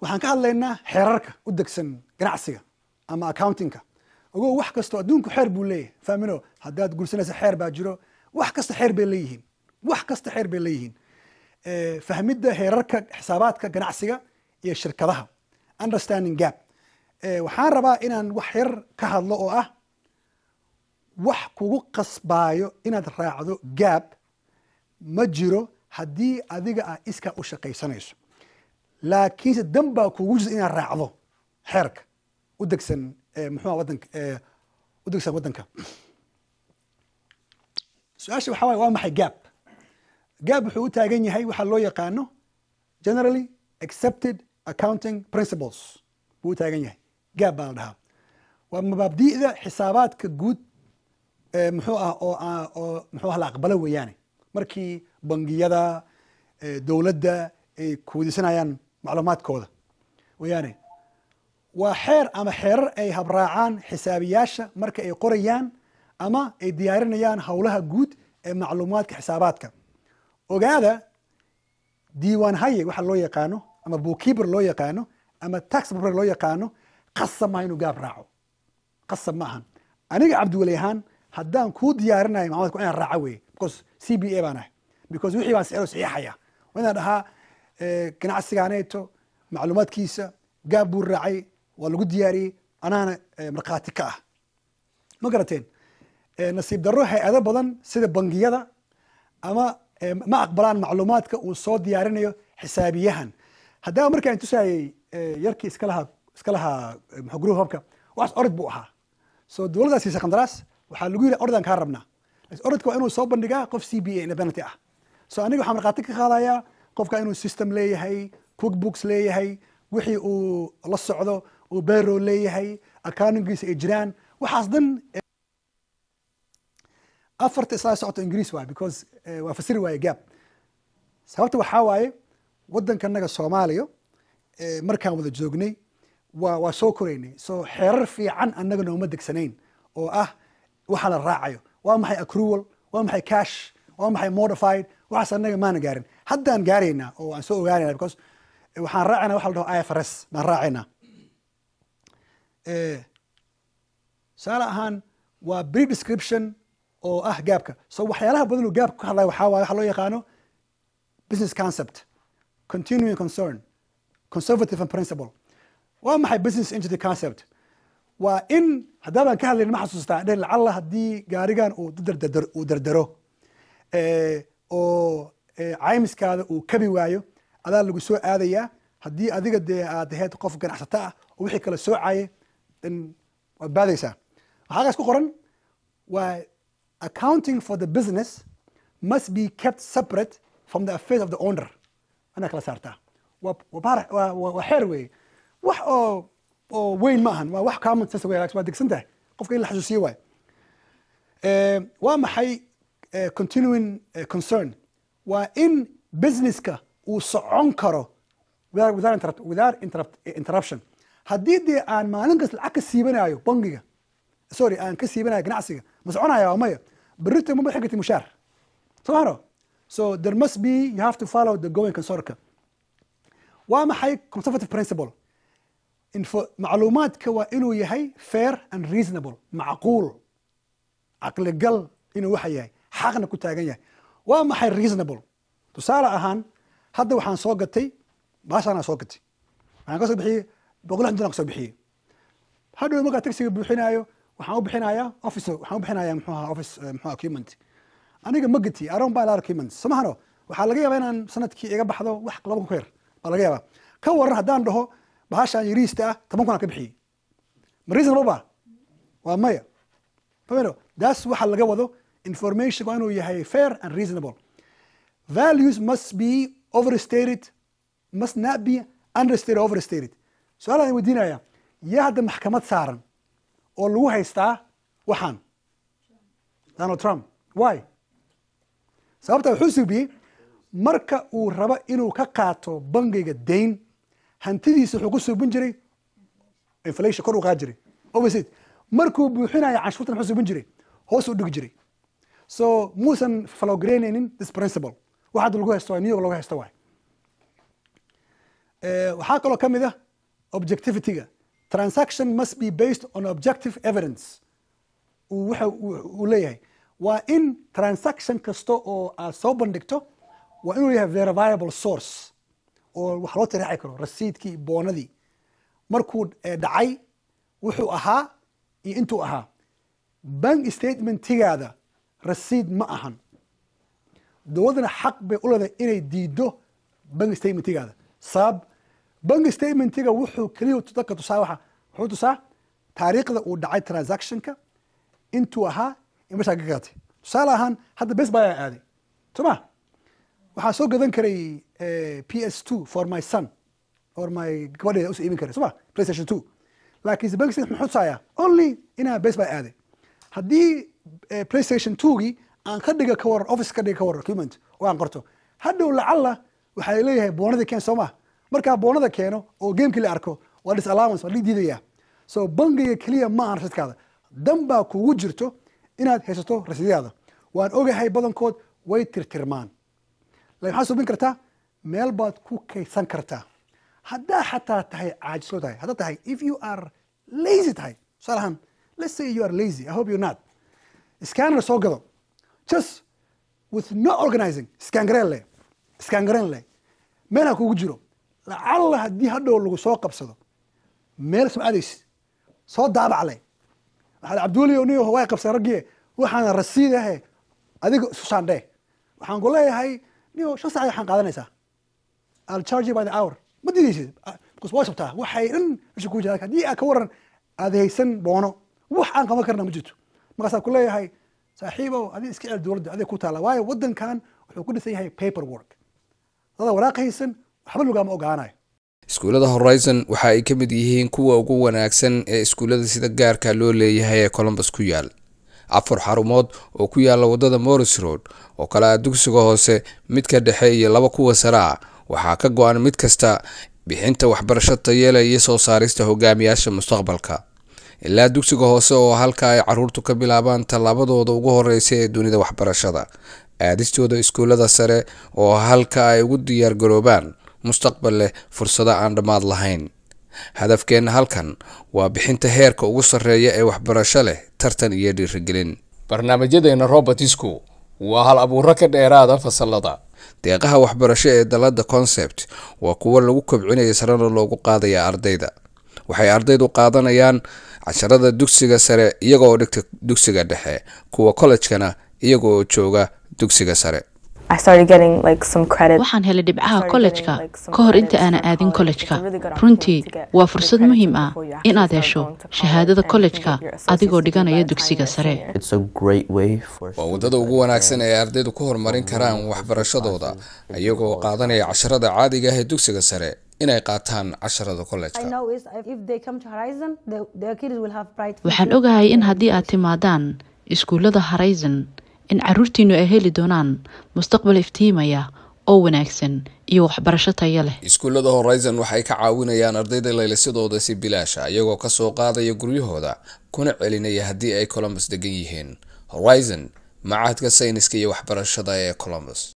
waxaan ka hadlaynaa xeerarka u degsan ganacsiga ama accountingka ogo wax kasto adduunku xeer buu leeyahay famino haddaad gursanaysa xeer baa jiro wax kasta xeer bay leeyihiin wax kasta xeer bay leeyihiin eh, fahmidda heerarka xisaabaadka ganacsiga iyo shirkadaha understanding gap eh, waxaan rabaa inaan wax yar ka hadlo oo ah wax kugu qasbaayo inaad raacdo gaab ma jiro haddii adiga ah iska u shaqaysanayso laakiinse dan baa kugu jirta inaad raacdo xeerka u degsan mxu ah wadanka u degsan waddanka su-aasha waxaa waay waa maxay gaab gaab wuxuu u taagan yahay waxaa loo yaqaano generally accepted accounting principles buu u taagan yahay gaab baa la dhahaa waa mabaabdi'da xisaabaadka guud muxuu ah oo ah, mxuu ah la aqbalo weeyaane markii bangiyada dowladda ay kuwadisanayaan macluumaadkooda mooyaane waa xeer ama xeerar ay habraacaan xisaabiyaasha marka ay qorayaan ama ay diyaarinayaan howlaha guud ee macluumaadka xisaabaadka ogaada diiwaan haye waxa loo yaqaano ama bookkeeper loo yaqaano ama tax loo yaqaano qasab maaha inuu gaab raaco qasab ma ahan aniga cabdiweli ahaan haddaan kuu diyaarinayo maclumadka waa inaan raaca weeye because c b a baan ahay because wixii baan saxiixaya waa inaan dhahaa ganacsigaaneyto macluumaadkiisa gaab buu raacay waa lagu diyaariyey anaana eh, markhaati ka ah ma garateen eh, nasiib darro hay-ado badan sida bangiyada ama eh, ma aqbalaan macluumaadka uu soo diyaarinayo xisaabiyahan haddaba marka an tusaayey yarkii iska lahaa iska lahaa maxguruu habka waxaas orod buu ahaa soo dowladdaa siisa waxaa lagu yidhi ordaan kaa rabnaa orodka waa inuu soo bandhigaa qof c b a independent ah so aniga waxaa markhaati ka qaadayaa qofka inuu system leeyahay cookbooks leeyahay wixii uu la socdo uu bero leeyahay accountingiisa ay jiraan waxaas dhan eh, afarta isla socoto ingiriis waay because eh, waa fasiri waaye gab sababta waxaa waaye waddanka naga soomaaliya eh, markaan wada joognay wa waa soo koraynay so xeerar fiican annaga nooma degsanayn oo ah waxaa la raacayo waa maxay acrual waa maxay cash waa maxay modified waxaas annaga maana gaarin haddaan gaaraynaa oo waan soo ogaanayna because eh, waxaan raacayna waxa la dhaho i f r s baan raacaynaa tusaale eh, ahaan waa bree description oo ah gaabka so waxyaalaha badan oo gaabka ka hadlaya waxaa waay waxa loo yaqaano business concept continuing concern conservative and principle waa maxay business entity concept waa in haddaabaan ka hadlayn ma xasuustaa dheh lacalla haddii gaarigan uu dardaro eh, oo caymiskaada uu kabi waayo adaa lagu soo aadayaa haddii adiga dee aad ahayd qof ganacsato ah oo wixii kala soocaaye waad baadaysaa waxaagaas ku qoran waa accounting for the business must be kept separate from the affairs of the owner anaa kala saartaa waa xeer weeye wax oo oo weyn ma ahan waa wax common sense wey waa degsan tahay qofka in la xasuusiye waayo waa maxay continuing concern waa in businesska uu socon karo interruption haddii dee aan maalin lacag ka siibanayo bangiga sorry aan ka siibanayo ganacsiga ma soconaya maya berrito ma xigati mushaar somaano so there must be you have to follow the going consorka waa maxay conservative principle macluumaadka waa inuu yahay fair and reasonable macquul caqligal inuu waxa yahay xaqna ku taagan yahay waa maxay reasonable tusaale ahaan hadda waxaan soo gatay baashaanaa soo gatay waxaan ka soo bixiyey boqol xun dollar ka soo bixiyey hadhow markaa taxiga buuxinaayo waxaan u bixinayaa office waxaan u bixinayaa muxuu ahaa office eh, muxuu ahaa aniga ma gati around baa laa samahano waxaa laga yaabaa inaan sanadkii iga baxdo wax laba kun ka baa laga yaabaa ka waran haddaan dhaho bahashaan yariista ah toban kunaan ka bixiyey ma reasonable ba waa maya that's waxa laga wado informationku inuu yahay fair and reasonable values must be overstated must not be understated overstated su-aalaan weydiinaya yaa hadda maxkamad saaran oo lagu haystaa waxaan donald trump why sababta wuxuu subiyey marka uu rabo inuu ka qaato bangiga dayn hantidiisa wuxuu ku suubin jiray inflation kor u qaad jiray markuu buuxinayo canshuurtan wuxuu subin jiray hoos u dhigi jiray so muusan falowgaraynaynin this principle wax lagu haysto new york lagu haysto waay eh, waxaa kaloo ka mid ah objectivity-ga transaction must be based on objective evidence wxa uu leeyahay waa in transaction kasta oo aad soo bandhigto waa inuu yahay veriviable source oo wax loo tiraaci karo rasiidkii boonadii markuu eh, dhacay wuxuu ahaa iyo intuu ahaa bank statementigaada rasiid ma ahan dowladdana xaq bay u leedahay inay diido bank statementigaada sabab bank statementiga wuxuu keliya dadka tusaa waa wuxuu tusaa taariikhda uu dhacay transactionka intuu ahaa in meshaa ka tusaale ahaan hadda bes baya aaday soma waxaa soo gadan karay eh, p s two for my son for my gabadheeda usoo iibin karay soma playstation two laakiinse bank state muxuu tusaaya only inaa bes baa aaday haddii playstation twogii aan ka dhiga ka office ka dhiga ka document oo aan qorto hadhow lacalla waxaa leeyahay boonadii keen soo maha markaa boonada keeno oo gamekii la arko waa disallowance waa dhig diidaya so bangiga keliya ma ahan rasiidkaada dan baa kugu jirto inaad haysato rasiidyadaada waan ogahay badankood way tirtirmaan lakin waxaad subin kartaa meel baad ku kaysan kartaa haddaa xataa tahay caajisoo tahay haddaa tahay if you are lazy tahay tusaalahaan let's say you are lazy i hope you're not scanner soo gado just with no organizing scangareyn leh meel ha kugu jiro lacalla haddii hadhow lagu soo qabsado meel sumcadaysi soo daabacle leh waxaad cabduuliyo niyaho way qabseen raggie waxaana rasiid ahe adiga isu saandhee waxaan ku leeyahay niyo shan sacad waxaan qaadanaysaa i'll charge by the hour ma didaysid ah, because waa sabtaa waxay dhan mesha kugu jira haddii aad ka waran aad haysan boono wax aan qaban karna ma jirto markaasaa ku leeyahay saaxiibow adi iska cel dowladda aday ku taalla waayo waddankan wuxuu ku dhisan yahay paper work dada haysan waxba lugaama ogaanayo iskuullada horizon waxa ay ka mid yihiin kuwa ugu wanaagsan ee iskuullada sida gaarka loo leeyahay ee colombus ku yaal afar xarumood oo ku yaalla waddada morris road oo kale ah dugsiga hoose midka dhexe iyo laba kuwa sare ah waxaa ka go-an mid kasta bixinta waxbarasho tayele iyo soo saarista hogaamiyaasha mustaqbalka ilaa dugsiga hoose oo halka ay caruurtu ka bilaabaan tallaabadooda ugu horeysa ee dunida waxbarashada aadistooda iskuullada sare oo halka ay ugu diyaargaroobaan mustaqbal leh fursado aan dhammaad lahayn hadafkeenna halkan waa bixinta heerka ugu sarreeya ee waxbarasho leh tartan iyo dhiirigelin barnaamijyadeena robertisku waa hal abuuro ka dheeraada fasalada deeqaha waxbarasho ee dalada concept waa kuwo lagu kobcinaya sarana loogu qaadaya ardayda waxay ardaydu qaadanayaan casharada dugsiga sare iyaga dhigta dugsiga dhexe kuwa kollejkana iyaga oo jooga dugsiga sare waxaan helay dhibcaha kollejka ka hor inta aana aadin kollejka runtii waa fursad muhiim ah inaad hesho shahaadada kollejka adigoo dhiganaya dugsiga sare waa waddada ugu wanaagsan ee ardaydu ku horumarin karaan waxbarashadooda iyagoo qaadanaya casharada caadiga ah ee dugsiga sare inay qaataan casharada kollejkawaxaan ogahay in haddii aad timaadaan iskuullada horizon in caruurtiinnu ay heli doonaan mustaqbal iftiimaya oo wanaagsan iyo waxbarasho taya leh iskuullada horizon waxay ka caawinayaan ardayda laylisyadooda si bilaasha iyagoo kasoo qaadaya guryahooda kuna celinaya haddii ay colombus degan yihiin horizon macahadka sayniska iyo waxbarashada ee columbus